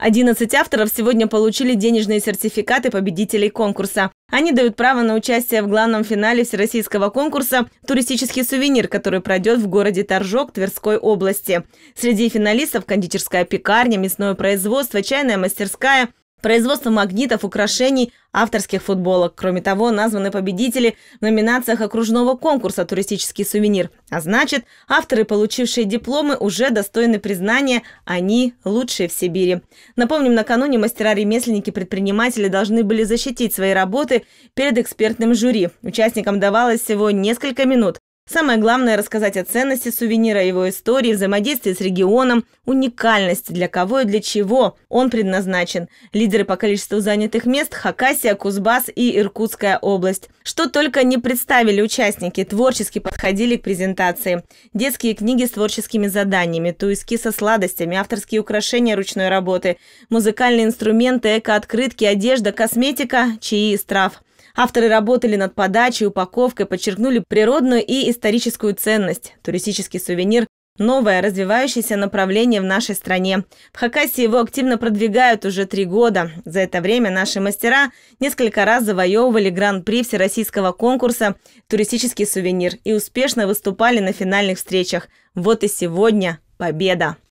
11 авторов сегодня получили денежные сертификаты победителей конкурса. Они дают право на участие в главном финале всероссийского конкурса «Туристический сувенир», который пройдет в городе Торжок Тверской области. Среди финалистов кондитерская пекарня, мясное производство, чайная мастерская, производство магнитов, украшений, авторских футболок. Кроме того, названы победители в номинациях окружного конкурса «Туристический сувенир». А значит, авторы, получившие дипломы, уже достойны признания, они лучшие в Сибири. Напомним, накануне мастера-ремесленники-предприниматели должны были защитить свои работы перед экспертным жюри. Участникам давалось всего несколько минут. Самое главное – рассказать о ценности сувенира, его истории, взаимодействии с регионом, уникальности, для кого и для чего он предназначен. Лидеры по количеству занятых мест – Хакасия, Кузбасс и Иркутская область. Что только не представили участники, творчески подходили к презентации. Детские книги с творческими заданиями, туиски со сладостями, авторские украшения ручной работы, музыкальные инструменты, эко-открытки, одежда, косметика, чаи и трав – Авторы работали над подачей, упаковкой, подчеркнули природную и историческую ценность. Туристический сувенир – новое развивающееся направление в нашей стране. В Хакасии его активно продвигают уже три года. За это время наши мастера несколько раз завоевывали гран-при всероссийского конкурса «Туристический сувенир» и успешно выступали на финальных встречах. Вот и сегодня победа!